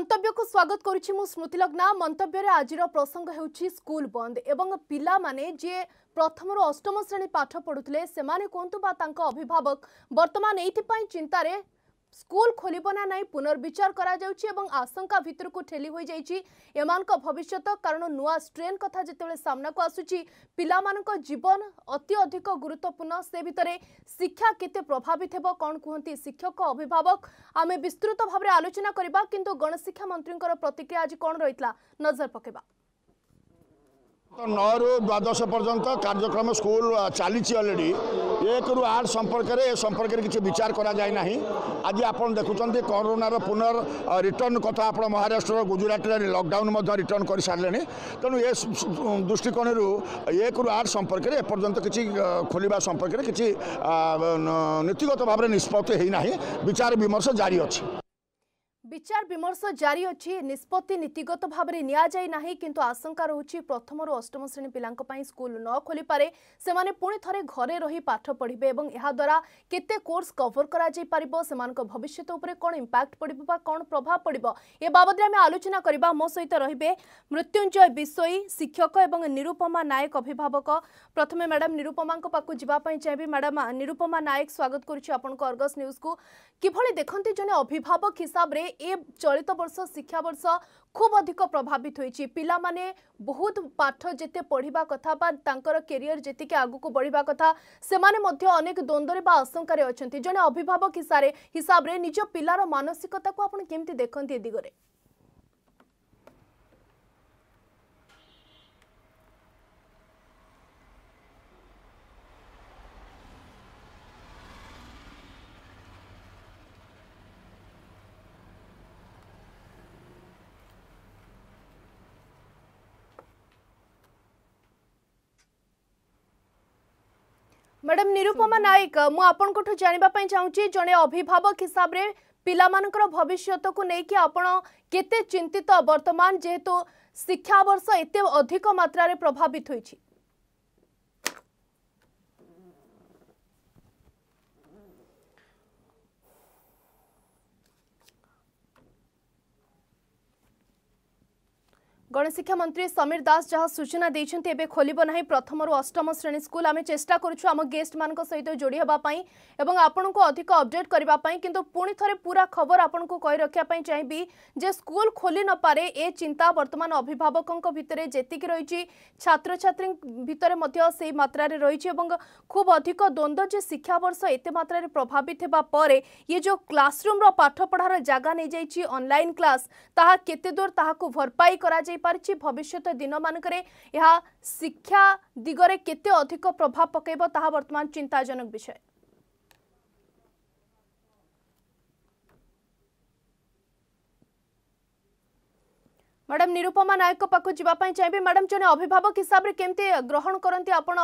ମନ୍ତବ୍ୟକୁ ସ୍ୱାଗତ କରୁଛି ମୁଁ ସ୍ମୃତି ଲଗ୍ନା ମନ୍ତବ୍ୟରେ ଆଜିର ପ୍ରସଙ୍ଗ ହେଉଛି ସ୍କୁଲ ବନ୍ଦ ଏବଂ ପିଲାମାନେ ଯିଏ ପ୍ରଥମରୁ ଅଷ୍ଟମ ଶ୍ରେଣୀ ପାଠ ପଢ଼ୁଥିଲେ ସେମାନେ କୁହନ୍ତୁ ବା ତାଙ୍କ ଅଭିଭାବକ ବର୍ତ୍ତମାନ ଏଇଥିପାଇଁ ଚିନ୍ତାରେ স্কুল খোলব না না পুনর্বিচার করা যাচ্ছে এবং আশঙ্কা ভিতরক ঠেলি হয়ে যাই এমান ভবিষ্যৎ কারণ নূয়া স্ট্রেন কথা যেতবে সামনাকু আসুচি পিলামান জীবন অতি অধিক গুরুত্বপূর্ণ সে ভিতরে শিক্ষা কেতে প্রভাবিত হব কণ কুহতি শিক্ষক অভিভাবক আমি বিস্তৃত ভাবে আলোচনা করা কিন্তু গণশিক্ষা মন্ত্রীঙ্কর প্রতিক্রিয়া আজ কণ রয়েছে নজর পকাইবা ନଅରୁ ଦ୍ୱାଦଶ ପର୍ଯ୍ୟନ୍ତ କାର୍ଯ୍ୟକ୍ରମ ସ୍କୁଲ ଚାଲିଛି ଅଲରେଡ଼ି ଏକରୁ ଆଠ ସମ୍ପର୍କରେ ଏ ସମ୍ପର୍କରେ କିଛି ବିଚାର କରାଯାଇ ନାହିଁ ଆଜି ଆପଣ ଦେଖୁଛନ୍ତି କରୋନାର ପୁନର୍ ରିଟର୍ଣ୍ଣ କଥା ଆପଣ ମହାରାଷ୍ଟ୍ର ଗୁଜୁରାଟରେ ଲକଡାଉନ୍ ମଧ୍ୟ ରିଟର୍ଣ୍ଣ କରିସାରିଲେଣି ତେଣୁ ଏ ଦୃଷ୍ଟିକୋଣରୁ ଏକରୁ ଆଠ ସମ୍ପର୍କରେ ଏପର୍ଯ୍ୟନ୍ତ କିଛି ଖୋଲିବା ସମ୍ପର୍କରେ କିଛି ନୀତିଗତ ଭାବରେ ନିଷ୍ପତ୍ତି ହୋଇନାହିଁ ବିଚାର ବିମର୍ଶ ଜାରି ଅଛି বিচার বিমর্শ জারি ଅଛି ନିଷ୍ପତ୍ତି ନୀତିଗତ ଭାବରେ ନିଆଯାଇ ନାହିଁ କିନ୍ତୁ ଆଶଙ୍କା ରହୁଛି ପ୍ରଥମରୁ ଅଷ୍ଟମ ଶ୍ରେଣୀ ପିଲାଙ୍କ ପାଇଁ ସ୍କୁଲ ନ ଖୋଲିପାରେ ସେମାନେ ପୁଣି ଥରେ ଘରେ ରହି ପାଠ ପଢ଼ିବେ ଏବଂ ଏହାଦ୍ୱାରା କେତେ କୋର୍ସ କଭର କରାଯାଇପାରିବ ସେମାନଙ୍କ ଭବିଷ୍ୟତ ଉପରେ କ'ଣ ଇମ୍ପାକ୍ଟ ପଡ଼ିବ ବା କ'ଣ ପ୍ରଭାବ ପଡ଼ିବ ଏ ବାବଦରେ ଆମେ ଆଲୋଚନା କରିବା ମୋ ସହିତ ରହିବେ ମୃତ୍ୟୁଞ୍ଜୟ ବିଷୋଇ ଶିକ୍ଷକ ଏବଂ ନିରୁପମା ନାୟକ ଅଭିଭାବକ ପ୍ରଥମେ ମ୍ୟାଡ଼ାମ୍ ନିରୁପମାଙ୍କ ପାଖକୁ ଯିବା ପାଇଁ ଚାହିଁବି ମ୍ୟାଡ଼ାମ୍ ନିରୁପମା ନାୟକ ସ୍ୱାଗତ କରୁଛି ଆପଣଙ୍କ ଅର୍ଗସ୍ ନ୍ୟୁଜ୍କୁ କିଭଳି ଦେଖନ୍ତି ଜଣେ ଅଭିଭାବକ ହିସାବରେ এ চলিত বর্ষ শিক্ষাবর্ষ খুব অধিক প্রভাবিত হয়েছে পিলামানে বহুত পাঠ যেতে পড়া কথা বা তাঁর কেরিয়র যেতিকি আগুক বড়া কথা সেমানে মধ্য অনেক দ্বন্দ্বরে বা আশঙ্কায় অনেক জন অভিভাবক হিসাবে হিসাবে নিজ পিলার ମାନସିକତାକୁ ଆପଣ କେମିତି ଦେଖନ୍ତି ଏ ଦିଗରେ ম্যাডাম নিরুপমা নায়ক মু আপনার জাঁয়া চাহুছি জনে অভিভাবক হিসাবে ପିଲାମାନଙ୍କର ଭବିଷ୍ୟତକୁ ନେଇକି ଆପଣ କେତେ ଚିନ୍ତିତ ବର୍ତ୍ତମାନ ଯେହେତୁ ଶିକ୍ଷାବର୍ଷ ଏତେ ଅଧିକ ମାତ୍ରାରେ ପ୍ରଭାବିତ ହୋଇଛି গণশিক্ষা মন্ত্রী সমীর দাস যা সূচনা দিয়েছেন এবে খোলব না প্রথম অষ্টম শ্রেণী স্কুল আমি চেষ্টা করছু আম গেস্ট মান সহিত যোড়ি হওয়া এবং আপনার অধিক অপডেট করা কিন্তু পুঁথ থরে পুরা খবর আপনার কই রক্ষা চাইবি যে স্কুল খোলি নপারে এ চিন্তা বর্তমান অভিভাবক ভিতরে যেতিকি রয়েছে ছাত্রছাত্রী ভিতরে সেই মাত্রার রয়েছে এবং খুব অধিক দ্বন্দ্ব যে শিক্ষাবর্ষ এত মাত্রার প্রভাবিত হওয়া পরে ইয়ে যে ক্লাসরুম্র পাঠপড়ার জায়গা নিয়ে যাই অনলাইন ক্লাস তাহা কেতে দূর তাহা ভরপাই করা যাই ରହିପାରିଛି ଭବିଷ୍ୟତ ଦିନମାନଙ୍କରେ ଏହା ଶିକ୍ଷା ଦିଗରେ କେତେ ଅଧିକ ପ୍ରଭାବ ପକାଇବ ତାହା ବର୍ତ୍ତମାନ ଚିନ୍ତାଜନକ ବିଷୟ ମ୍ୟାଡ଼ାମ୍ ନିରୁପମା ନାୟକଙ୍କ ପାଖକୁ ଯିବା ପାଇଁ ଚାହିଁବି ମ୍ୟାଡ଼ାମ୍ ଜଣେ ଅଭିଭାବକ ହିସାବରେ କେମିତି ଗ୍ରହଣ କରନ୍ତି ଆପଣ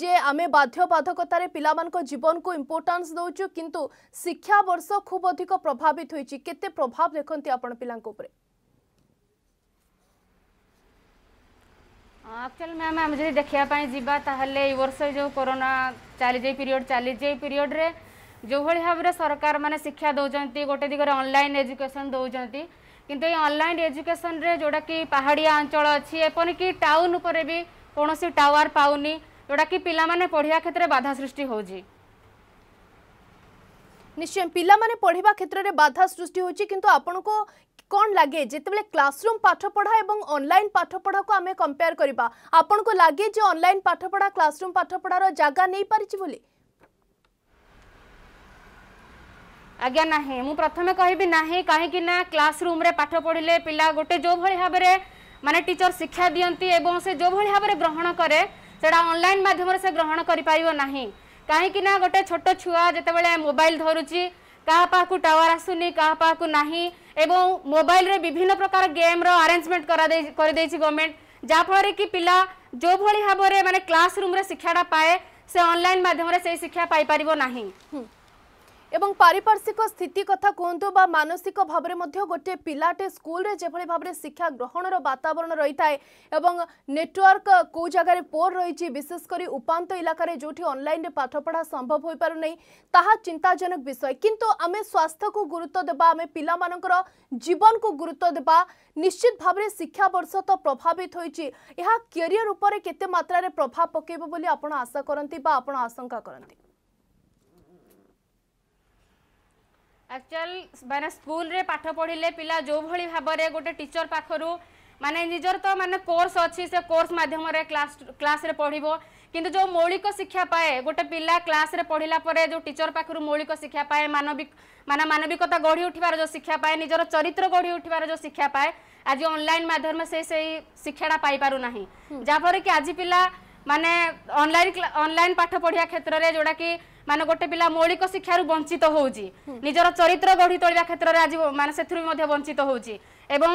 ଯେ ଆମେ ବାଧ୍ୟବାଧକତାରେ ପିଲାମାନଙ୍କ ଜୀବନକୁ ଇମ୍ପୋର୍ଟାନ୍ସ ଦେଉଛୁ କିନ୍ତୁ ଶିକ୍ଷାବର୍ଷ ଖୁବ୍ ଅଧିକ ପ୍ରଭାବିତ ହୋଇଛି କେତେ ପ୍ରଭାବ ଦେଖନ୍ତି ଆପଣ ପିଲାଙ୍କ ଉପରେ आक्चुअल हाँ, मैम आम जब देखापी जाए वर्ष जो कोरोना चली जाए पीरियड चली जाए पीरियड रे जो भाई भाव में सरकार मैंने शिक्षा दौरान गोटे दिगरे ऑनलाइन एजुकेशन दौरान किंतु ये ऑनलाइन एजुकेशन रे जोड़ा कि पहाड़िया अंचल अच्छी एपन कि टाउन पर भी कौन सी टावर पाऊनी जोड़ा कि पाने पढ़ा क्षेत्र में बाधा सृष्टि हो निश्चय पिला पढ़ा क्षेत्र में बाधा सृष्टि होची किंतु आपन को কণ লাগে যেতবে ক্লাসরুম পাঠপড়া এবং অনলাইন পাঠপড়াকে আমি কম্পেয়ার করা আপনার লাগে যে অনলাইন পাঠপড়া ক্লাসরুম পাঠপড়ার জায়গা নেই পারিছি বলে আজ্ঞা না মু প্রথমে কহবি না কী না ক্লাসরুমে পাঠ পড়লে পিলা গোটে যেভাবে ভাবে মানে টিচর শিক্ষা দিকে এবং সে যেভাবে ভাবে গ্রহণ করে সেটা অনলাইন মাধ্যমে সে গ্রহণ করে পাব না কী না গোটে ছোট ছুয়া যেতবে মোবাইল ধরুছি କାହା ପାଖକୁ ଟାୱାର ଆସୁନି କାହା ପାଖକୁ ନାହିଁ ଏବଂ ମୋବାଇଲରେ ବିଭିନ୍ନ ପ୍ରକାର ଗେମ୍ର ଆରେଞ୍ଜମେଣ୍ଟ କରାଦେଇ କରିଦେଇଛି ଗଭର୍ଣ୍ଣମେଣ୍ଟ ଯାହାଫଳରେ କି ପିଲା ଯେଉଁଭଳି ଭାବରେ ମାନେ କ୍ଲାସ୍ ରୁମ୍ରେ ଶିକ୍ଷାଟା ପାଏ ସେ ଅନଲାଇନ୍ ମାଧ୍ୟମରେ ସେଇ ଶିକ୍ଷା ପାଇପାରିବ ନାହିଁ এবং পারিপার্শ্বিক স্থিতি কথা কুহতু বা মানসিক ভাবে গোটে পিলাটে স্কুলে যেভাবে ভাবে শিক্ষা গ্রহণের বাতাবরণ রয়েছে এবং নেটওয়ার্ক কেউ জায়গায় পোর রয়েছে বিশেষ করে উপাত এলাকার যেটি অনলাইনে পাঠপড়া সম্ভব হয়ে পু না তাহা চিন্তাজনক বিষয় কিন্তু আমি স্বাস্থ্যকু গুরুত্ব দেবা আমি পিলা জীবন কু গুরুত্ব দেবা নিশ্চিত ভাবে শিক্ষাবর্ষ তো প্রভাবিত হয়েছে কেরিয়ার উপরে কেতে କେତେ ମାତ୍ରାରେ ପ୍ରଭାବ ପକାଇବ ବୋଲି ଆପଣ ଆଶା କରନ୍ତି ବା ଆପଣ ଆଶଙ୍କା କରନ୍ତି ଆକ୍ଚୁଆଲ ମାନେ ସ୍କୁଲରେ ପାଠ ପଢ଼ିଲେ ପିଲା ଯେଉଁଭଳି ଭାବରେ ଗୋଟେ ଟିଚର ପାଖରୁ ମାନେ ନିଜର ତ ମାନେ କୋର୍ସ ଅଛି ସେ କୋର୍ସ ମାଧ୍ୟମରେ କ୍ଲାସ୍ କ୍ଲାସ୍ରେ ପଢ଼ିବ କିନ୍ତୁ ଯେଉଁ ମୌଳିକ ଶିକ୍ଷା ପାଏ ଗୋଟେ ପିଲା କ୍ଲାସ୍ରେ ପଢ଼ିଲା ପରେ ଯେଉଁ ଟିଚର ପାଖରୁ ମୌଳିକ ଶିକ୍ଷା ପାଏ ମାନବିକ ମାନେ ମାନବିକତା ଗଢ଼ି ଉଠିବାର ଯେଉଁ ଶିକ୍ଷା ପାଏ ନିଜର ଚରିତ୍ର ଗଢ଼ି ଉଠିବାର ଯେଉଁ ଶିକ୍ଷା ପାଏ ଆଜି ଅନଲାଇନ୍ ମାଧ୍ୟମରେ ସେ ସେଇ ଶିକ୍ଷାଟା ପାଇପାରୁନାହିଁ ଯାହାଫଳରେ କି ଆଜି ପିଲା ମାନେ ଅନଲାଇନ୍ ଅନଲାଇନ୍ ପାଠ ପଢ଼ିବା କ୍ଷେତ୍ରରେ ଯେଉଁଟାକି ମାନେ ଗୋଟେ ପିଲା ମୌଳିକ ଶିକ୍ଷାରୁ ବଞ୍ଚିତ ହେଉଛି ନିଜର ଚରିତ୍ର ଗଢ଼ି ତୋଳିବା କ୍ଷେତ୍ରରେ ଆଜି ମାନେ ସେଥିରୁ ବି ମଧ୍ୟ ବଞ୍ଚିତ ହେଉଛି ଏବଂ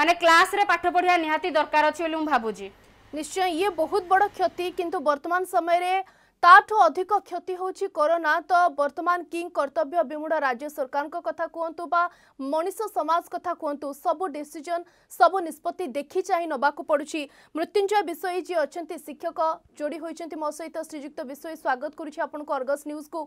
ମାନେ କ୍ଲାସ୍ରେ ପାଠ ପଢ଼ିବା ନିହାତି ଦରକାର ଅଛି ବୋଲି ମୁଁ ଭାବୁଛି ନିଶ୍ଚୟ ଇଏ ବହୁତ ବଡ଼ କ୍ଷତି କିନ୍ତୁ ବର୍ତ୍ତମାନ ସମୟରେ ତାଠୁ ଅଧିକ କ୍ଷତି ହେଉଛି କରୋନା ତ ବର୍ତ୍ତମାନ କିଂ କର୍ତ୍ତବ୍ୟ ବିମୂଢ଼ ରାଜ୍ୟ ସରକାରଙ୍କ କଥା କୁହନ୍ତୁ ବା ମଣିଷ ସମାଜ କଥା କୁହନ୍ତୁ ସବୁ ଡିସିଜନ ସବୁ ନିଷ୍ପତ୍ତି ଦେଖି ଚାହିଁ ନେବାକୁ ପଡ଼ୁଛି ମୃତ୍ୟୁଞ୍ଜୟ ବିଷୟ ଯିଏ ଅଛନ୍ତି ଶିକ୍ଷକ ଯୋଡ଼ି ହୋଇଛନ୍ତି ମୋ ସହିତ ଶ୍ରୀଯୁକ୍ତ ବିଷୟ ସ୍ୱାଗତ କରୁଛି ଆପଣଙ୍କୁ ଅର୍ଗସ୍ ନ୍ୟୁଜ୍କୁ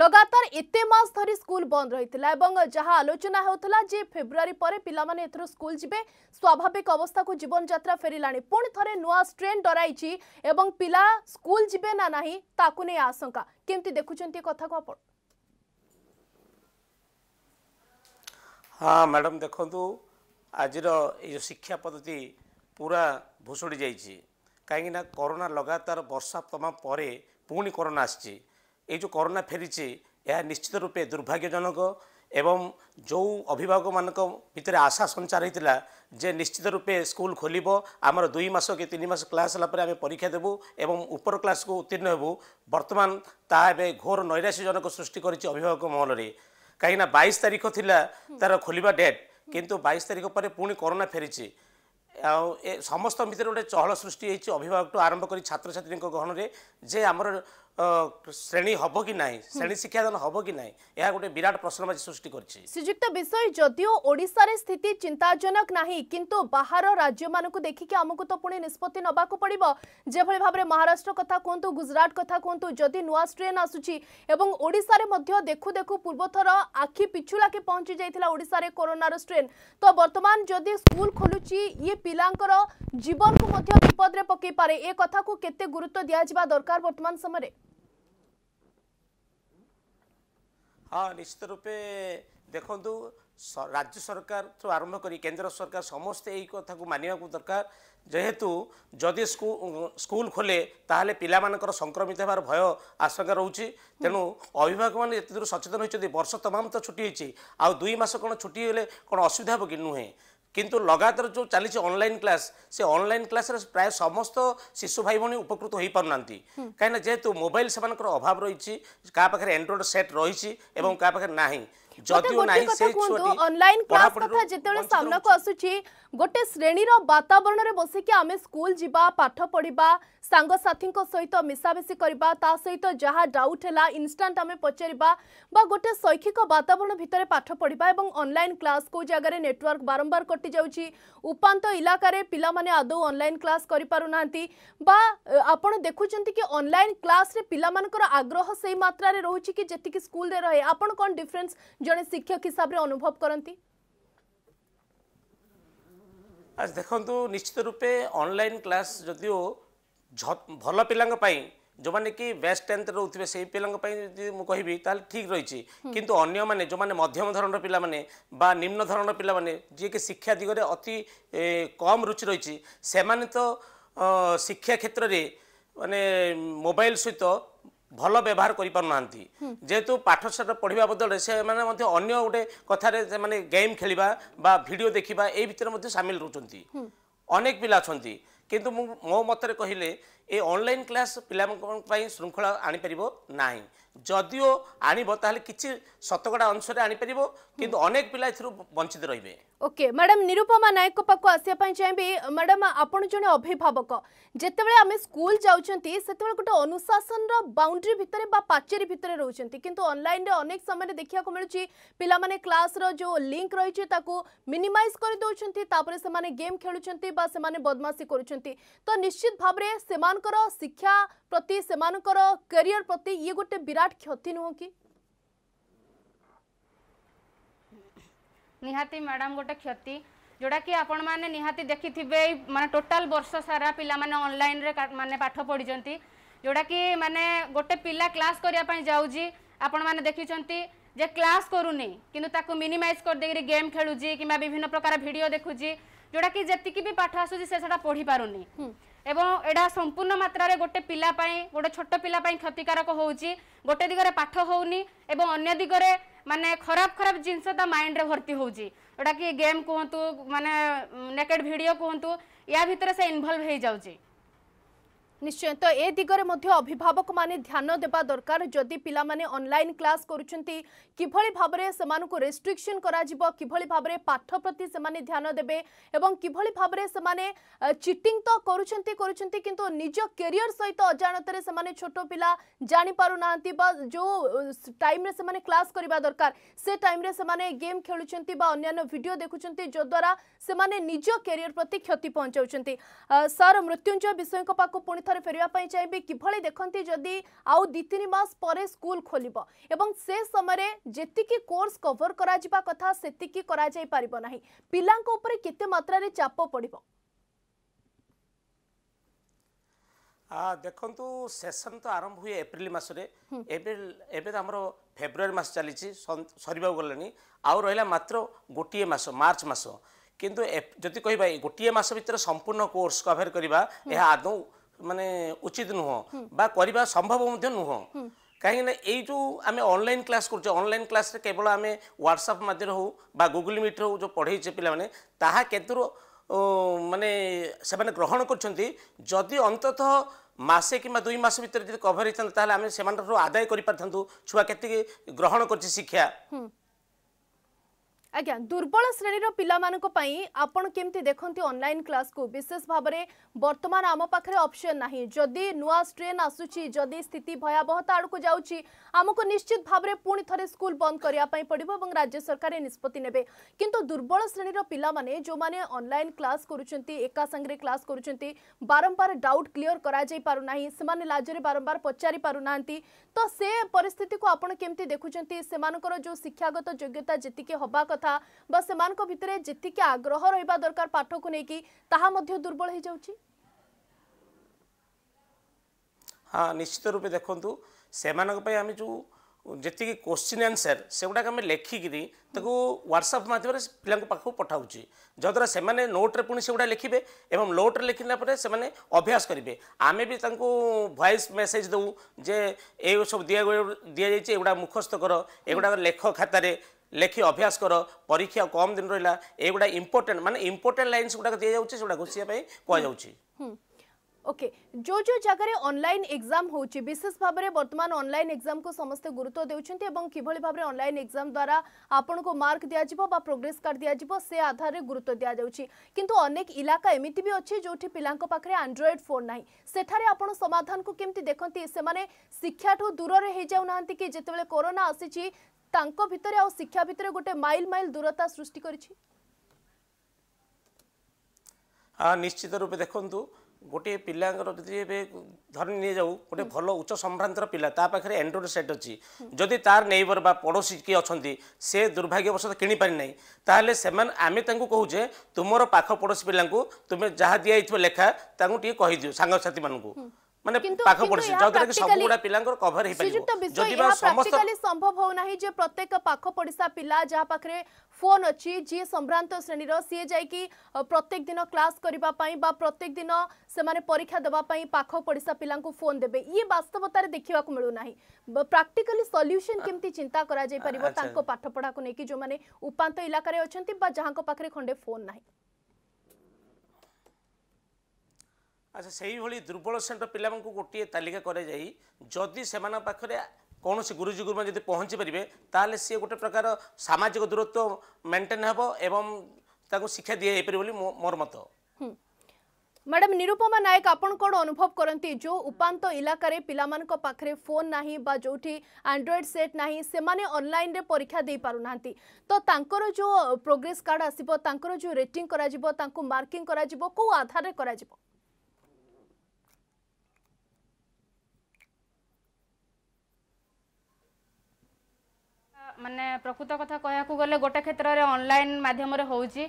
লগাতার এতে মাস ধরি স্কুল বন্ধ রয়েছে এবং যা আলোচনা হেউলা যে ফেব্রুয়ারি পরে পিলামানে এথর স্কুল যাবে স্বাভাবিক অবস্থাকে জীবনযাত্রা ফেরিলা পুঁ থে নূয়া স্ট্রেন ডরাইছি এবং পিলা স্কুল যাবে না না তাকে নিয়ে আশঙ্কা কেমতি দেখুছেন এ কথা আপনার হ্যাঁ ম্যাডাম দেখুন আজির এই যে শিক্ষা পদ্ধতি পুরা ভুষুড়ি যাইছি কাইকি না করোনা লগাতার বর্ষা তমাম পরে পুঁ করোনা আসছে এই ଯେଉଁ କରୋନା ଫେରିଛି ଏହା ନିଶ୍ଚିତ ରୂପେ ଦୁର୍ଭାଗ୍ୟଜନକ ଏବଂ ଯେଉଁ ଅଭିଭାବକମାନଙ୍କ ଭିତରେ ଆଶା ସଞ୍ଚାର ହୋଇଥିଲା ଯେ ନିଶ୍ଚିତ ରୂପେ ସ୍କୁଲ ଖୋଲିବ ଆମର ଦୁଇ ମାସ କି ତିନି ମାସ କ୍ଲାସ୍ ହେଲା ପରେ ଆମେ ପରୀକ୍ଷା ଦେବୁ ଏବଂ ଉପର କ୍ଲାସ୍କୁ ଉତ୍ତୀର୍ଣ୍ଣ ହେବୁ ବର୍ତ୍ତମାନ ତାହା ଏବେ ଘୋର ନୈରାଶ୍ୟଜନକ ସୃଷ୍ଟି କରିଛି ଅଭିଭାବକ ମହଲରେ କାହିଁକିନା ବାଇଶ ତାରିଖ ଥିଲା ତା'ର ଖୋଲିବା ଡେଟ୍ କିନ୍ତୁ ବାଇଶ ତାରିଖ ପରେ ପୁଣି କରୋନା ଫେରିଛି ଆଉ ଏ ସମସ୍ତ ଭିତରେ ଗୋଟେ ଚହଳ ସୃଷ୍ଟି ହେଇଛି ଅଭିଭାବକଠୁ ଆରମ୍ଭ କରି ଛାତ୍ରଛାତ୍ରୀଙ୍କ ଗହଣରେ ଯେ ଆମର শ্রেণী হব কি না শ্রেণী শিক্ষাদান হব কি না এ গোটে বিরাট প্রশ্নবাচী সৃষ্টি করছে শ্রীযুক্ত বিষয় যদিও ওড়িশার স্থিতি চিন্তাজনক না কিন্তু বাহার রাজ্য মানুষ দেখিকি আমি তো পুঁ নিষ্পতি নেওয়া পড়ব যেভাবে ভাবে মহারাষ্ট্র কথা কুহতু গুজরাট কথা কুহতু যদি নয় ট্রেন আসুচি এবং ওড়িশার দেখু দেখু পূর্বথর আখি পিছুলাকে পৌঁছে যাই ওড়িশার করোনার ট্রেন তো বর্তমান যদি স্কুল খোলুচি ইয়ে পিলাঙ্কর জীবনকু বিপদরে পকাই পারে এ কথা কেতে গুরুত্ব দিয়া দরকার বর্তমান সময় ହଁ ନିଶ୍ଚିତ ରୂପେ ଦେଖନ୍ତୁ ରାଜ୍ୟ ସରକାର ସରକାରଠୁ ଆରମ୍ଭ କରି କେନ୍ଦ୍ର ସରକାର ସମସ୍ତେ ଏହି କଥାକୁ ମାନିବାକୁ ଦରକାର ଯେହେତୁ ଯଦି ସ୍କୁଲ ଖୋଲେ ତାହେଲେ ପିଲାମାନଙ୍କର ସଂକ୍ରମିତ ହେବାର ଭୟ ଆଶଙ୍କା ରହୁଛି ତେଣୁ ଅଭିଭାବକମାନେ ଏତେ ଦୂର ସଚେତନ ହୋଇଛନ୍ତି ବର୍ଷ ତମାମ ତ ଛୁଟି ହୋଇଛି ଆଉ ଦୁଇ ମାସ କ'ଣ ଛୁଟି ହେଲେ କ'ଣ ଅସୁବିଧା ହେବ କି ନୁହେଁ কিন্তু ଲଗାତାର ଯେଉଁ ଚାଲିଛି ଅନଲାଇନ୍ କ୍ଲାସ୍ ସେ ଅନଲାଇନ୍ କ୍ଲାସ୍ରେ ପ୍ରାୟ ସମସ୍ତ ଶିଶୁ ଭାଇ ଭଉଣୀ ଉପକୃତ ହୋଇପାରୁନାହାନ୍ତି କାହିଁକିନା ଯେହେତୁ ମୋବାଇଲ୍ ସେମାନଙ୍କର ଅଭାବ ରହିଛି କାହା ପାଖରେ ଆଣ୍ଡ୍ରଏଡ଼୍ ସେଟ୍ ରହିଛି ଏବଂ କାହା ପାଖରେ ନାହିଁ ଯଦିଓ ନାହିଁ ସେଇ ଛୁଆଟି ଅନଲାଇନ୍ କ୍ଲାସ୍ କଥା ଯେତେବେଳେ ସାମ୍ନାକୁ ଆସୁଛି ଗୋଟେ ଶ୍ରେଣୀର ବାତାବରଣରେ ବସିକି ଆମେ ସ୍କୁଲ ଯିବା ପାଠ ପଢ଼ିବା ସାଙ୍ଗସାଥୀଙ୍କ ସହିତ ମିଶାମିଶି କରିବା ତା ସହିତ ଯାହା ଡାଉଟ୍ ହେଲା ଇନଷ୍ଟାଣ୍ଟ ଆମେ ପଚାରିବା ବା ଗୋଟେ ଶୈକ୍ଷିକ ବାତାବରଣ ଭିତରେ ପାଠ ପଢ଼ିବା ଏବଂ ଅନଲାଇନ୍ କ୍ଲାସ୍ କେଉଁ ଜାଗାରେ ନେଟୱାର୍କ ବାରମ୍ବାର କଟିଯାଉଛି ଉପାନ୍ତ ଇଲାକାରେ ପିଲାମାନେ ଆଦୌ ଅନଲାଇନ୍ କ୍ଲାସ୍ କରିପାରୁନାହାନ୍ତି ବା ଆପଣ ଦେଖୁଛନ୍ତି କି ଅନଲାଇନ୍ କ୍ଲାସ୍ରେ ପିଲାମାନଙ୍କର ଆଗ୍ରହ ସେଇ ମାତ୍ରାରେ ରହୁଛି କି ଯେତିକି ସ୍କୁଲରେ ରହେ ଆପଣ କ'ଣ ଡିଫରେନ୍ସ ଜଣେ ଶିକ୍ଷକ ହିସାବରେ ଅନୁଭବ କରନ୍ତି ଦେଖନ୍ତୁ ନିଶ୍ଚିତ ରୂପେ ଅନଲାଇନ୍ କ୍ଲାସ୍ ଯଦିଓ ଭଲ ପିଲାଙ୍କ ପାଇଁ ଯେଉଁମାନେ କି ବେଷ୍ଟ ଟେନ୍ଥରେ ରହୁଥିବେ ସେଇ ପିଲାଙ୍କ ପାଇଁ ଯଦି ମୁଁ କହିବି ତାହେଲେ ଠିକ୍ ରହିଛି କିନ୍ତୁ ଅନ୍ୟମାନେ ଯେଉଁମାନେ ମଧ୍ୟମ ଧରଣର ପିଲାମାନେ ବା ନିମ୍ନ ଧରଣର ପିଲାମାନେ ଯିଏକି ଶିକ୍ଷା ଦିଗରେ ଅତି କମ୍ ରୁଚି ରହିଛି ସେମାନେ ତ ଶିକ୍ଷା କ୍ଷେତ୍ରରେ ମାନେ ମୋବାଇଲ ସହିତ ଭଲ ବ୍ୟବହାର କରିପାରୁନାହାନ୍ତି ଯେହେତୁ ପାଠଶାଠ ପଢ଼ିବା ବଦଳରେ ସେମାନେ ମଧ୍ୟ ଅନ୍ୟ ଗୋଟେ କଥାରେ ସେମାନେ ଗେମ୍ ଖେଳିବା ବା ଭିଡ଼ିଓ ଦେଖିବା ଏଇ ଭିତରେ ମଧ୍ୟ ସାମିଲ ରହୁଛନ୍ତି ଅନେକ ପିଲା ଅଛନ୍ତି କିନ୍ତୁ ମୁଁ ମୋ ମତରେ କହିଲେ ଏ ଅନଲାଇନ୍ କ୍ଲାସ୍ ପିଲାମାନଙ୍କ ପାଇଁ ଶୃଙ୍ଖଳା ଆଣିପାରିବ ନାହିଁ ଯଦିଓ ଆଣିବ ତାହେଲେ କିଛି ଶତକଡ଼ା ଅଂଶରେ ଆଣିପାରିବ କିନ୍ତୁ ଅନେକ ପିଲା ଏଥିରୁ ବଞ୍ଚିତ ରହିବେ ଓକେ ମ୍ୟାଡ଼ାମ୍ ନିରୁପମା ନାୟକଙ୍କ ପାଖକୁ ଆସିବା ପାଇଁ ଚାହିଁବି ମ୍ୟାଡ଼ାମ୍ ଆପଣ ଜଣେ ଅଭିଭାବକ ଯେତେବେଳେ ଆମେ ସ୍କୁଲ ଯାଉଛନ୍ତି ସେତେବେଳେ ଗୋଟେ ଅନୁଶାସନର ବାଉଣ୍ଡ୍ରି ଭିତରେ ବା ପାଚେରୀ ଭିତରେ ରହୁଛନ୍ତି କିନ୍ତୁ ଅନଲାଇନ୍ରେ ଅନେକ ସମୟରେ ଦେଖିବାକୁ ମିଳୁଛି ପିଲାମାନେ କ୍ଲାସ୍ର ଯେଉଁ ଲିଙ୍କ୍ ରହିଛି ତାକୁ ମିନିମାଇଜ୍ କରିଦେଉଛନ୍ତି ତାପରେ ସେମାନେ ଗେମ୍ ଖେଳୁଛନ୍ତି ବା ସେମାନେ ବଦମାସି କରୁଛନ୍ତି ତ ନିଶ୍ଚିତ ଭାବରେ ସେମାନେ ସେମାନଙ୍କର ଶିକ୍ଷା ପ୍ରତି ସେମାନଙ୍କର କ୍ୟାରିୟର ପ୍ରତି ଇଏ ଗୋଟେ ବିରାଟ କ୍ଷତି ନୁହଁ କି ନିହାତି ମ୍ୟାଡ଼ାମ୍ ଗୋଟେ କ୍ଷତି ଯେଉଁଟାକି ଆପଣମାନେ ନିହାତି ଦେଖିଥିବେ ମାନେ ଟୋଟାଲ୍ ବର୍ଷ ସାରା ପିଲାମାନେ ଅନଲାଇନ୍ରେ ମାନେ ପାଠ ପଢ଼ିଛନ୍ତି ଯେଉଁଟାକି ମାନେ ଗୋଟେ ପିଲା କ୍ଲାସ୍ କରିବା ପାଇଁ ଯାଉଛି ଆପଣମାନେ ଦେଖିଛନ୍ତି ଯେ କ୍ଲାସ୍ କରୁନି କିନ୍ତୁ ତାକୁ ମିନିମାଇଜ୍ କରିଦେଇକିରି ଗେମ୍ ଖେଳୁଛି କିମ୍ବା ବିଭିନ୍ନ ପ୍ରକାର ଭିଡ଼ିଓ ଦେଖୁଛି ଯେଉଁଟାକି ଯେତିକି ବି ପାଠ ଆସୁଛି ସେ ସେଟା ପଢ଼ିପାରୁନି ଏବଂ ଏଇଟା ସମ୍ପୂର୍ଣ୍ଣ ମାତ୍ରାରେ ଗୋଟେ ପିଲା ପାଇଁ ଗୋଟେ ଛୋଟ ପିଲା ପାଇଁ କ୍ଷତିକାରକ ହେଉଛି ଗୋଟେ ଦିଗରେ ପାଠ ହେଉନି ଏବଂ ଅନ୍ୟ ଦିଗରେ ମାନେ ଖରାପ ଖରାପ ଜିନିଷ ତା ମାଇଣ୍ଡରେ ଭର୍ତ୍ତି ହେଉଛି ଯେଉଁଟାକି ଗେମ୍ କୁହନ୍ତୁ ମାନେ ନେକେଡ଼୍ ଭିଡ଼ିଓ କୁହନ୍ତୁ ୟା ଭିତରେ ସେ ଇନଭଲ୍ଭ ହେଇଯାଉଛି ନିଶ୍ଚୟ ତ ଏ ଦିଗରେ ମଧ୍ୟ ଅଭିଭାବକମାନେ ଧ୍ୟାନ ଦେବା ଦରକାର ଯଦି ପିଲାମାନେ ଅନଲାଇନ୍ କ୍ଲାସ୍ କରୁଛନ୍ତି କିଭଳି ଭାବରେ ସେମାନଙ୍କୁ ରେଷ୍ଟ୍ରିକ୍ସନ୍ କରାଯିବ କିଭଳି ଭାବରେ ପାଠ ପ୍ରତି ସେମାନେ ଧ୍ୟାନ ଦେବେ ଏବଂ କିଭଳି ଭାବରେ ସେମାନେ ଚିଟିଂ ତ କରୁଛନ୍ତି କରୁଛନ୍ତି କିନ୍ତୁ ନିଜ କେରିୟର ସହିତ ଅଜାଣତରେ ସେମାନେ ଛୋଟ ପିଲା ଜାଣିପାରୁନାହାନ୍ତି ବା ଯେଉଁ ଟାଇମ୍ରେ ସେମାନେ କ୍ଲାସ୍ କରିବା ଦରକାର ସେ ଟାଇମ୍ରେ ସେମାନେ ଗେମ୍ ଖେଳୁଛନ୍ତି ବା ଅନ୍ୟାନ୍ୟ ଭିଡ଼ିଓ ଦେଖୁଛନ୍ତି ଯଦ୍ୱାରା ସେମାନେ ନିଜ କେରିୟର ପ୍ରତି କ୍ଷତି ପହଞ୍ଚାଉଛନ୍ତି ସାର୍ ମୃତ୍ୟୁଞ୍ଜୟ ବିଷୟଙ୍କ ପାଖକୁ ପୁଣି ଥରେ ଫେରିବା ପାଇଁ ଚାହିଁବି କିଭଳି ଦେଖନ୍ତି ଯଦି ଆଉ ଦୁଇ ତିନି ମାସ ପରେ ସ୍କୁଲ ଖୋଲିବ ଏବଂ ସେ ସମୟରେ ଯେତିକି କୋର୍ସ କଭର କରାଯିବା କଥା ସେତିକି କରାଯାଇ ପାରିବ ନାହିଁ ପିଲାଙ୍କ ଉପରେ କେତେ ମାତ୍ରାରେ ଚାପ ପଡ଼ିବ ଦେଖନ୍ତୁ ସେସନ୍ ତ ଆରମ୍ଭ ହୁଏ ଏପ୍ରିଲ ମାସରେ ଏବେ ଏବେ ତ ଆମର ଫେବୃଆରୀ ମାସ ଚାଲିଛି ସରିବାକୁ ଗଲାଣି ଆଉ ରହିଲା ମାତ୍ର ଗୋଟିଏ ମାସ ମାର୍ଚ୍ଚ ମାସ କିନ୍ତୁ ଯଦି କହିବା ମାନେ ଉଚିତ ନୁହଁ ବା କରିବା ସମ୍ଭବ ମଧ୍ୟ ନୁହଁ କାହିଁକିନା ଏଇ ଯେଉଁ ଆମେ ଅନଲାଇନ୍ କ୍ଲାସ୍ କରୁଛେ ଅନଲାଇନ୍ କ୍ଲାସ୍ରେ କେବଳ ଆମେ ହ୍ୱାଟ୍ସଆପ୍ ମାଧ୍ୟମରେ ହେଉ ବା ଗୁଗୁଲ୍ ମିଟ୍ ହେଉ ଯେଉଁ ପଢ଼େଇଛେ ପିଲାମାନେ ତାହା କେତେରୁ ମାନେ ସେମାନେ ଗ୍ରହଣ କରୁଛନ୍ତି ଯଦି ଅନ୍ତତଃ ମାସେ କିମ୍ବା ଦୁଇ ମାସ ଭିତରେ ଯଦି କଭର୍ ହେଇଥାନ୍ତା ତାହେଲେ ଆମେ ସେମାନଙ୍କଠାରୁ ଆଦାୟ କରିପାରିଥାନ୍ତୁ ଛୁଆ କେତିକି ଗ୍ରହଣ କରିଛି ଶିକ୍ଷା अज्ञा दुर्बल श्रेणी पाई आपण केमती देखते अनल क्लास को विशेष भाव में बर्तमान आम पाखे अप्सन ना जदि नुआ स्ट्रेन आसूरी स्थिति भयावहता आड़क जामको निश्चित भाव में पुणी थे स्कूल बंद करने पड़ो और राज्य सरकार निष्पत्ति ने कि दुर्बल श्रेणी पिलाने जो मैंने अनलाइन क्लास करा सा सांगे क्लास करुं बारंबार डाउट क्लीयर कर से बारंबार पचारि पार ना तो से पिस्थित को आपत केमती देखुंत जो शिक्षागत योग्यता जीक हवा कथ କଥା ବା ସେମାନଙ୍କ ଭିତରେ ଯେତିକି ଆଗ୍ରହ ରହିବା ଦରକାର ପାଠକୁ ନେଇକି ତାହା ମଧ୍ୟ ଦୁର୍ବଳ ହେଇଯାଉଛି ହଁ ନିଶ୍ଚିତ ରୂପେ ଦେଖନ୍ତୁ ସେମାନଙ୍କ ପାଇଁ ଆମେ ଯେଉଁ ଯେତିକି କୋଶ୍ଚିନ୍ ଆନ୍ସର୍ ସେଗୁଡ଼ାକ ଆମେ ଲେଖିକିରି ତାକୁ ହ୍ୱାଟ୍ସଆପ୍ ମାଧ୍ୟମରେ ପିଲାଙ୍କ ପାଖକୁ ପଠାଉଛି ଯଦ୍ୱାରା ସେମାନେ ନୋଟ୍ରେ ପୁଣି ସେଗୁଡ଼ା ଲେଖିବେ ଏବଂ ନୋଟ୍ରେ ଲେଖିଲା ପରେ ସେମାନେ ଅଭ୍ୟାସ କରିବେ ଆମେ ବି ତାଙ୍କୁ ଭଏସ୍ ମେସେଜ୍ ଦେଉ ଯେ ଏସବୁ ଦିଆ ଦିଆଯାଇଛି ଏଗୁଡ଼ା ମୁଖସ୍ଥ କର ଏଗୁଡ଼ାକ ଲେଖ ଖାତାରେ ଲେଖି ଅଭ୍ୟାସ କର ପରୀକ୍ଷା କମ୍ ଦିନ ରହିଲା ଏଗୁଡ଼ା ଇମ୍ପୋର୍ଟାଣ୍ଟ ମାନେ ଇମ୍ପୋର୍ଟାଣ୍ଟ ଲାଇନ୍ସ ଗୁଡ଼ାକ ଦିଆଯାଉଛି ସେଗୁଡ଼ାକ ଘୋଷିବା ପାଇଁ କୁହାଯାଉଛି ওকে যে যে জায়গায় অনলাইন এক্সাম হচ্ছে বিশেষ ভাবে বর্তমান অনলাইন এক্সাম কু সমস্ত গুরুত্ব দেউছেন এবং কিভাবে ভাবে অনলাইন এক্সাম দ্বারা আপনার মার্ক দিয়াযিব বা প্রোগ্রেস কার্ড দিয়াযিব সে আধারে গুরুত্ব দিয়া যাচ্ছে কিন্তু অনেক ইলাকা এমিতি বি অছে যেটি পিলাঙ্ক পাখরে অ্যান্ড্রয়েড ফোন নাই সেঠারে আপন সমাধান কু কেমতি দেখন্তি সেমানে শিক্ষাঠু দূরে হয়ে যাও নাহান্তি কি যেতবেলে করোনা আসিছি ତାଙ୍କ ଭିତରେ ଆଉ ଶିକ୍ଷା ଭିତରେ ଗୋଟେ ମାଇଲ ମାଇଲ ଦୂରତା ସୃଷ୍ଟି କରିଛି ନିଶ୍ଚିତ ରୂପେ ଦେଖନ୍ତୁ ଗୋଟିଏ ପିଲାଙ୍କର ଯଦି ଏବେ ଧରି ନିଆଯାଉ ଗୋଟେ ଭଲ ଉଚ୍ଚ ସମ୍ଭ୍ରାନ୍ତର ପିଲା ତା ପାଖରେ ଆଣ୍ଡ୍ରଏଡ଼୍ ସେଟ୍ ଅଛି ଯଦି ତାର ନେଇବର ବା ପଡ଼ୋଶୀ କିଏ ଅଛନ୍ତି ସେ ଦୁର୍ଭାଗ୍ୟବଶତଃ କିଣିପାରିନାହିଁ ତାହେଲେ ସେମାନେ ଆମେ ତାଙ୍କୁ କହୁଛେ ତୁମର ପାଖ ପଡ଼ୋଶୀ ପିଲାଙ୍କୁ ତୁମେ ଯାହା ଦିଆହେଇଥିବ ଲେଖା ତାଙ୍କୁ ଟିକେ କହିଦିଅ ସାଙ୍ଗସାଥିମାନଙ୍କୁ माने पाख पड़सी जतरा कि सब गुडा पिलांकर कवर हे पाली जदि बा समस्त संभव हो नाही जे प्रत्येक पाख पड़सा पिला जा पाखरे फोन अछि जे संभ्रांत श्रेणी रो से जाय कि प्रत्येक दिन क्लास करबा पई बा प्रत्येक दिन से माने परीक्षा देबा पई पाख पड़सा पिलांकु फोन देबे ई वास्तवता रे देखिवा को मिलु नाही प्रैक्टिकली सॉल्यूशन किमिति चिंता करा जाय परिबो तांको पाठ पढा को नेकी जो माने उपांत इलाका रे अछंती बा जहां को पाखरे खंडे फोन नाही আচ্ছা সেইভাবে দুর্বল শ্রেণীর পিলাঙ্কু গোটিয়ে তালিকা করা যাই যদি সে পাখে কৌশি গুরুজী গুরুমা যদি পৌঁছি পারে তাহলে সি গোটে প্রকার সামাজিক দূরত্ব মেন্টেন হব এবং তাকে শিক্ষা দিয়ে হইপারে বলে মোর মত ম্যাডাম নিরুপমা নায়ক আপনার কোণ অনুভব করতে যে উপাত এলাকার পিলামানক পাখে ফোন না বা যেটি আন্ড্রয়েড সেট না সেমানে অনলাইন পরীক্ষা দিয়ে পু না তো তাঁর যে প্রোগ্রেস কার্ড আসিব তাঁর যে রেটিং করা মার্কিং করা কেউ আধারে করা যাব মানে প্রকৃত কথা কহা গেলে গোটে ক্ষেত্রে অনলাইন মাধ্যমে হচ্ছে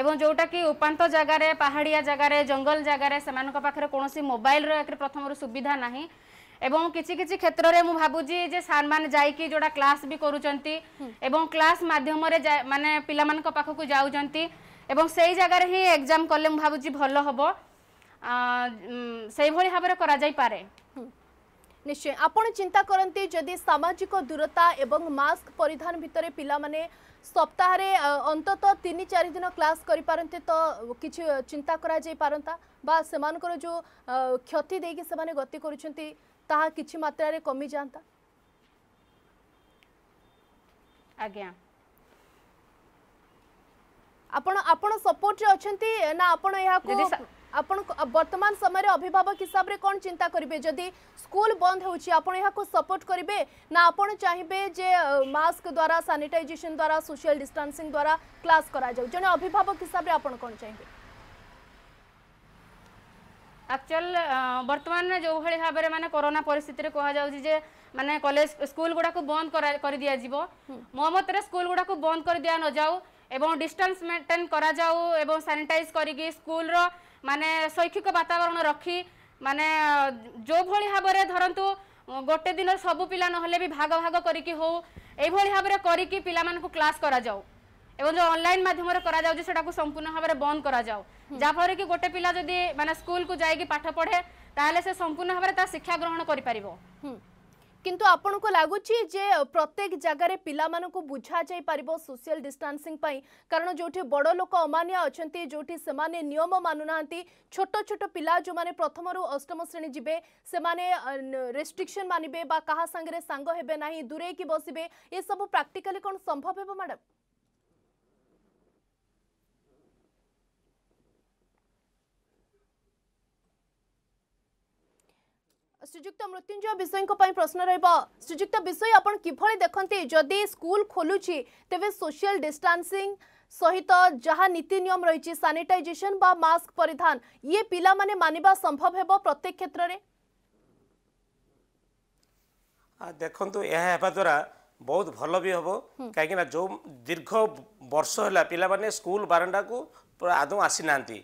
এবং যেটা কি উপাত জায়গায় পাহাড়িয়া জায়গায় জঙ্গল জায়গায় সে পাখে কোণী মোবাইলর একে প্রথম সুবিধা না এবং কিছু কিছু ক্ষেত্রে মু ভাবুছি যে সার মানে যাইকি যেটা ক্লাস বি করছেন এবং ক্লাস মাধ্যমে মানে পিলা পাখক যাচ্ছেন এবং সেই জায়গায় হি এক্সাম কলে মু ভাবুছি ভালো হব সেইভাবে ভাবে করা যাই পারে ନିଶ୍ଚୟ ଆପଣ ଚିନ୍ତା କରନ୍ତି ଯଦି ସାମାଜିକ ଦୂରତା ଏବଂ ମାସ୍କ ପରିଧାନ ଭିତରେ ପିଲାମାନେ ସପ୍ତାହରେ ଅନ୍ତତଃ ତିନି ଚାରି ଦିନ କ୍ଲାସ୍ କରିପାରନ୍ତେ ତ କିଛି ଚିନ୍ତା କରାଯାଇପାରନ୍ତା ବା ସେମାନଙ୍କର ଯେଉଁ କ୍ଷତି ଦେଇକି ସେମାନେ ଗତି କରୁଛନ୍ତି ତାହା କିଛି ମାତ୍ରାରେ କମିଯାଆନ୍ତା ଆଜ୍ଞା ଆପଣ ଆପଣ ସପୋର୍ଟରେ ଅଛନ୍ତି ନା ଆପଣ ଏହାକୁ আপনক বৰ্তমান সময়ৰ অভিভাৱক হিচাপে কোন চিন্তা কৰিবে যদি স্কুল বন্ধ হৈ উচিত আপোন ইয়াক সাপোর্ট কৰিবে না আপোন চাহিবে যে মাস্ক দ্বাৰা স্যানিটাইজেশ্বন দ্বাৰা সশিয়াল ডিসটেন্সিং দ্বাৰা ক্লাছ কৰা যাওঁ জেনে অভিভাৱক হিচাপে আপোন কোন চাহিবে একচুয়াল বৰ্তমান যে ভালি ভাবৰে মানে কৰোনা পৰিস্থিতিৰে কোৱা যাওঁ যে মানে কলেজ স্কুল গুডাকো বন্ধ কৰা কৰি দিয়া জিবো মোহাম্মদৰ স্কুল গুডাকো বন্ধ কৰি দিয়া ন যাও আৰু ডিসটেন্স মেইনটেইন কৰা যাও আৰু স্যানিটাইজ কৰি কি স্কুলৰ মানে শৈক্ষিক বাতাবরণ রক্ষি মানে যেভাবে ভাবে ধরতু গোটে দিন সবু পিলা নহলে বি ভাগ ভাগ করিকি হো এইভাবে ভাবে করিকি পিলা ক্লাস করা যাও এবং যে অনলাইন মাধ্যমে করা যাচ্ছে সেটা সম্পূর্ণ ভাবে বন্ধ করা যাও যাফলে কি গোটে পিলা যদি মানে স্কুল কু যাই পাঠ পড়ে তাহলে সে সম্পূর্ণ ভাবে তা শিক্ষা গ্রহণ করে পারিব କିନ୍ତୁ ଆପଣଙ୍କୁ ଲାଗୁଛି ଯେ ପ୍ରତ୍ୟେକ ଜାଗାରେ ପିଲାମାନଙ୍କୁ ବୁଝାଯାଇ ପାରିବ ସୋସିଆଲ ଡିଷ୍ଟାନ୍ସିଂ ପାଇଁ କାରଣ ଯେଉଁଠି ବଡ଼ ଲୋକ ଅମାନିଆ ଅଛନ୍ତି ଯେଉଁଠି ସେମାନେ ନିୟମ ମାନୁନାହାନ୍ତି ଛୋଟ ଛୋଟ ପିଲା ଯେଉଁମାନେ ପ୍ରଥମରୁ ଅଷ୍ଟମ ଶ୍ରେଣୀ ଯିବେ ସେମାନେ ରେଷ୍ଟ୍ରିକ୍ସନ୍ ମାନିବେ ବା କାହା ସାଙ୍ଗରେ ସାଙ୍ଗ ହେବେ ନାହିଁ ଦୂରେଇକି ବସିବେ ଏସବୁ ପ୍ରାକ୍ଟିକାଲି କ'ଣ ସମ୍ଭବ ହେବ ମ୍ୟାଡ଼ାମ୍ ଶ୍ରୀଯୁକ୍ତ ମୃତ୍ୟୁଞ୍ଜୟ ବିଷୟଙ୍କ ପାଇଁ ପ୍ରଶ୍ନ ରହିବ ଶ୍ରୀଯୁକ୍ତ ବିଷୟ ଆପଣ କିଭଳି ଦେଖନ୍ତି ଯଦି ସ୍କୁଲ ଖୋଲୁଛି ତେବେ ସୋସିଆଲ ଡିଷ୍ଟାନ୍ସିଂ ସହିତ ଯାହା ନୀତି ନିୟମ ରହିଛି ସାନିଟାଇଜେସନ ବା ମାସ୍କ ପରିଧାନ ଇଏ ପିଲାମାନେ ମାନିବା ସମ୍ଭବ ହେବ ପ୍ରତ୍ୟେକ କ୍ଷେତ୍ରରେ ଦେଖନ୍ତୁ ଏହା ହେବା ଦ୍ୱାରା ବହୁତ ଭଲ ବି ହେବ କାହିଁକିନା ଯେଉଁ ଦୀର୍ଘ ବର୍ଷ ହେଲା ପିଲାମାନେ ସ୍କୁଲ ବାରଣ୍ଡାକୁ ଆଦୌ ଆସିନାହାନ୍ତି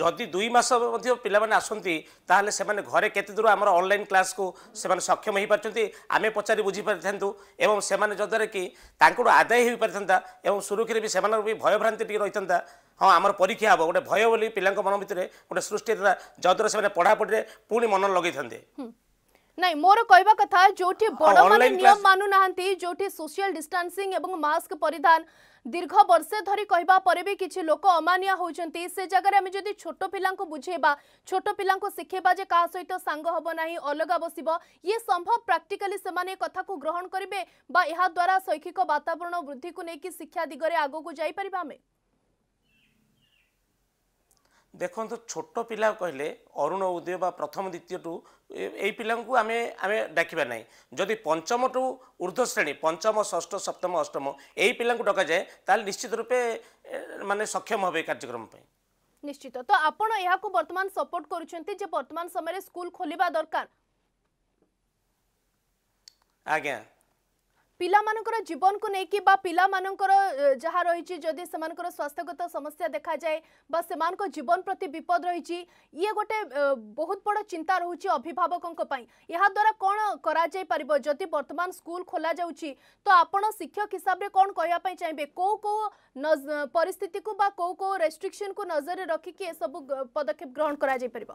ଯଦି ଦୁଇ ମାସ ମଧ୍ୟ ପିଲାମାନେ ଆସନ୍ତି ତାହେଲେ ସେମାନେ ଘରେ କେତେ ଦୂର ଆମର ଅନଲାଇନ୍ କ୍ଲାସ୍କୁ ସେମାନେ ସକ୍ଷମ ହୋଇପାରିଛନ୍ତି ଆମେ ପଚାରି ବୁଝିପାରିଥାନ୍ତୁ ଏବଂ ସେମାନେ ଯଦ୍ୱାରା କି ତାଙ୍କଠୁ ଆଦାୟ ହୋଇପାରିଥାନ୍ତା ଏବଂ ସୁରକ୍ଷାରେ ବି ସେମାନଙ୍କର ବି ଭୟଭ୍ରାନ୍ତି ଟିକେ ରହିଥାନ୍ତା ହଁ ଆମର ପରୀକ୍ଷା ହେବ ଗୋଟେ ଭୟ ବୋଲି ପିଲାଙ୍କ ମନ ଭିତରେ ଗୋଟେ ସୃଷ୍ଟି ହେଇଥିଲା ଯଦ୍ୱାରା ସେମାନେ ପଢ଼ାପଢ଼ିରେ ପୁଣି ମନ ଲଗେଇଥାନ୍ତେ नहीं मोर कहवा कथा जो बड़ मान नियम मानु जोटी सोशल डिस्टेंसिंग एवं मास्क परिधान दीर्घ बर्षे धरी कहवा भी किसी लोक अमानिया होती से जगह आम जब छोट पा बुझेबा छोट पा शिखेबा जे का सहित सांग हम ना अलग बस ये संभव प्राक्टिकाली से कथा को ग्रहण करेंगे द्वारा शैक्षिक वातावरण वृद्धि को लेकिन शिक्षा दिगरे आग को ଦେଖନ୍ତୁ ଛୋଟ ପିଲା କହିଲେ ଅରୁଣ ଉଦୟ ବା ପ୍ରଥମ ଦ୍ୱିତୀୟଠୁ ଏଇ ପିଲାଙ୍କୁ ଆମେ ଆମେ ଡାକିବା ନାହିଁ ଯଦି ପଞ୍ଚମଠୁ ଉର୍ଦ୍ଧ୍ୱ ଶ୍ରେଣୀ ପଞ୍ଚମ ଷଷ୍ଠ ସପ୍ତମ ଅଷ୍ଟମ ଏଇ ପିଲାଙ୍କୁ ଡକାଯାଏ ତାହେଲେ ନିଶ୍ଚିତ ରୂପେ ମାନେ ସକ୍ଷମ ହେବେ କାର୍ଯ୍ୟକ୍ରମ ପାଇଁ ନିଶ୍ଚିତ ତ ଆପଣ ଏହାକୁ ବର୍ତ୍ତମାନ ସପୋର୍ଟ କରୁଛନ୍ତି ଯେ ବର୍ତ୍ତମାନ ସମୟରେ ସ୍କୁଲ ଖୋଲିବା ଦରକାର ଆଜ୍ଞା ପିଲାମାନଙ୍କର ଜୀବନକୁ ନେଇକି ବା ପିଲାମାନଙ୍କର ଯାହା ରହିଛି ଯଦି ସେମାନଙ୍କର ସ୍ୱାସ୍ଥ୍ୟଗତ ସମସ୍ୟା ଦେଖାଯାଏ ବା ସେମାନଙ୍କ ଜୀବନ ପ୍ରତି ବିପଦ ରହିଛି ଇଏ ଗୋଟେ ବହୁତ ବଡ଼ ଚିନ୍ତା ରହୁଛି ଅଭିଭାବକଙ୍କ ପାଇଁ ଏହାଦ୍ୱାରା କ'ଣ କରାଯାଇପାରିବ ଯଦି ବର୍ତ୍ତମାନ ସ୍କୁଲ ଖୋଲାଯାଉଛି ତ ଆପଣ ଶିକ୍ଷକ ହିସାବରେ କ'ଣ କହିବା ପାଇଁ ଚାହିଁବେ କେଉଁ କେଉଁ ପରିସ୍ଥିତିକୁ ବା କେଉଁ କେଉଁ ରେଷ୍ଟ୍ରିକ୍ସନ୍କୁ ନଜରରେ ରଖିକି ଏସବୁ ପଦକ୍ଷେପ ଗ୍ରହଣ କରାଯାଇପାରିବ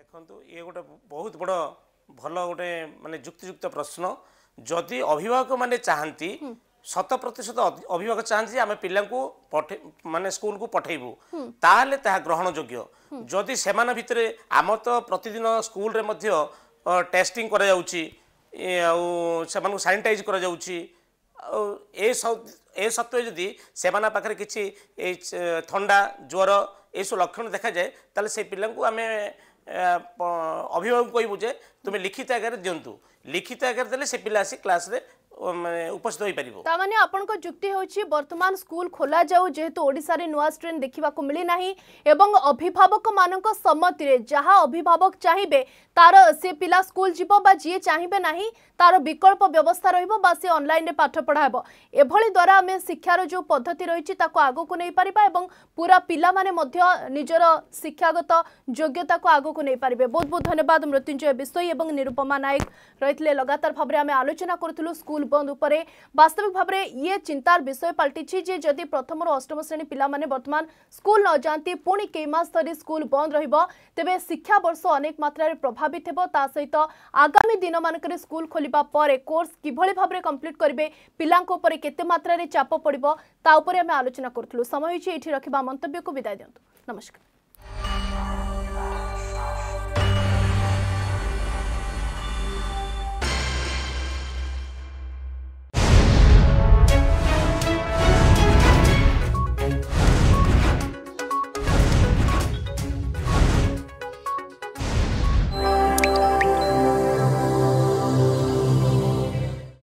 ଦେଖନ୍ତୁ ଇଏ ଗୋଟେ ବହୁତ ବଡ଼ ଭଲ ଗୋଟେ ମାନେ ଯୁକ୍ତିଯୁକ୍ତ ପ୍ରଶ୍ନ ଯଦି ଅଭିଭାବକମାନେ ଚାହାନ୍ତି ଶତ ପ୍ରତିଶତ ଅଭିଭାବକ ଚାହାନ୍ତି ଯେ ଆମେ ପିଲାଙ୍କୁ ମାନେ ସ୍କୁଲକୁ ପଠାଇବୁ ତାହେଲେ ତାହା ଗ୍ରହଣଯୋଗ୍ୟ ଯଦି ସେମାନଙ୍କ ଭିତରେ ଆମର ତ ପ୍ରତିଦିନ ସ୍କୁଲରେ ମଧ୍ୟ ଟେଷ୍ଟିଂ କରାଯାଉଛି ଆଉ ସେମାନଙ୍କୁ ସାନିଟାଇଜ୍ କରାଯାଉଛି ଆଉ ଏ ଏ ସତ୍ତ୍ୱେ ଯଦି ସେମାନଙ୍କ ପାଖରେ କିଛି ଏଇ ଥଣ୍ଡା ଜ୍ୱର ଏସବୁ ଲକ୍ଷଣ ଦେଖାଯାଏ ତାହେଲେ ସେ ପିଲାଙ୍କୁ ଆମେ অভিভাবকଙ୍କୁ କହିବୁ ଯେ ତୁମେ ଲିଖିତ ଆକାରରେ ଦିଅନ୍ତୁ ଲିଖିତ ଆକାରରେ ଦେଲେ ସେ ପିଲା ଆସି କ୍ଲାସ୍ରେ ও মানে উপস্থ হই পারিবো তা মানে আপونکو যুক্তি হচি বর্তমান স্কুল খোলা যাও যেহতু ওড়িশা রে নয়া স্ট্রেণ দেখিবা কো মিলি নাহি এবং অভিভাবক মাননক সম্মতি রে যাহা অভিভাবক চাইবে তারে এসপিলা স্কুল জিববা জিএ চাইবে নাহি তার বিকল্প ব্যবস্থা রহিব বা সে অনলাইন রে পাঠ পড়ায়ব এবলই দ্বারা আমি শিক্ষাৰ যো পদ্ধতি ৰইচি তাকো আগোকো নেই পৰিবা এবং পুরা পিলা মানে মধ্য নিজৰ শিক্ষাগত যোগ্যতা কো আগোকো নেই পৰিবে বহুত বহুত ধন্যবাদ মৃত্যুঞ্জয় বিষয় এবং নিরূপমা নায়ক ৰইতলে লাগাতার ভৱৰ আমি আলোচনা কৰতুলু স্কুল ସ୍କୁଲ ବନ୍ଦ ଉପରେ ବାସ୍ତବିକ ଭାବରେ ଇଏ ଚିନ୍ତାର ବିଷୟ ପାଲଟିଛି ଯେ ଯଦି ପ୍ରଥମରୁ ଅଷ୍ଟମ ଶ୍ରେଣୀ ପିଲାମାନେ ବର୍ତ୍ତମାନ ସ୍କୁଲ ନ ଯାଆନ୍ତି ପୁଣି କେଇ ମାସ ଧରି ସ୍କୁଲ ବନ୍ଦ ରହିବ ତେବେ ଶିକ୍ଷାବର୍ଷ ଅନେକ ମାତ୍ରାରେ ପ୍ରଭାବିତ ହେବ ତା ସହିତ ଆଗାମୀ ଦିନମାନଙ୍କରେ ସ୍କୁଲ ଖୋଲିବା ପରେ କୋର୍ସ କିଭଳି ଭାବରେ କମ୍ପ୍ଲିଟ୍ କରିବେ ପିଲାଙ୍କ ଉପରେ କେତେ ମାତ୍ରାରେ ଚାପ ପଡ଼ିବ ତା ଉପରେ ଆମେ ଆଲୋଚନା କରୁଥିଲୁ ସମୟ ହୋଇଛି ଏଠି ରଖିବା ମନ୍ତବ୍ୟକୁ ବିଦାୟ ଦିଅନ୍ତୁ ନମସ୍କାର